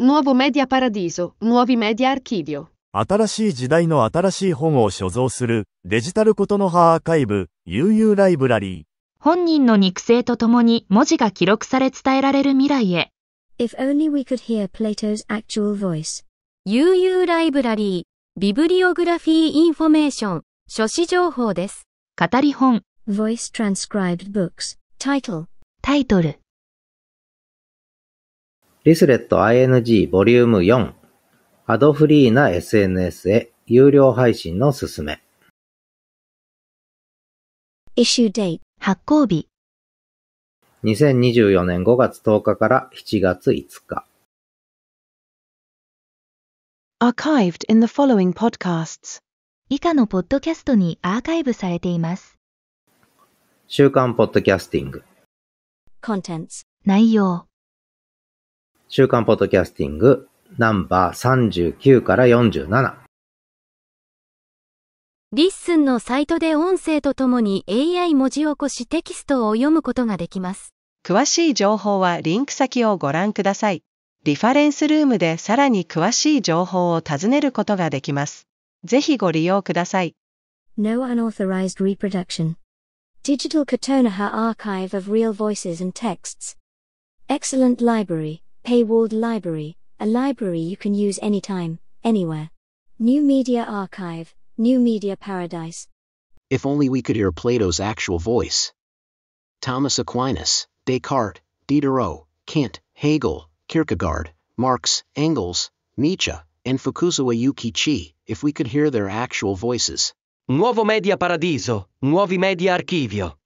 Nuovo Media Paradiso, Nuovi Media Archivio 新しい時代の新しい本を所蔵するデジタルことの葉アーカイブ UU ライブラリー本人の肉声とともに文字が記録され伝えられる未来へ If only we could hear Plato's actual voice UU ライブラリービブリオグラフィーインフォメーション書誌情報です語り本 Voice transcribed books title タイトルリスレット ing ボリューム4アドフリーな SNS へ有料配信のすすめ Issue date 発行日2024年5月10日から7月5日 Archived in the following podcasts 以下のポッドキャストにアーカイブされています週刊ポッドキャスティング Contents 内容週刊ポッドキャスティング、ナンバー39から47。リッスンのサイトで音声とともに AI 文字起こしテキストを読むことができます。詳しい情報はリンク先をご覧ください。リファレンスルームでさらに詳しい情報を尋ねることができます。ぜひご利用ください。No unauthorized reproduction. Digital Katonaha Archive of Real Voices and Texts. Excellent Library. Paywalled library, a library you can use anytime, anywhere. New Media Archive, New Media Paradise. If only we could hear Plato's actual voice. Thomas Aquinas, Descartes, Diderot, Kant, Hegel, Kierkegaard, Marx, Engels, Nietzsche, and Fukuzawa Yukichi, if we could hear their actual voices. Nuovo Media Paradiso, Nuovi Media Archivio.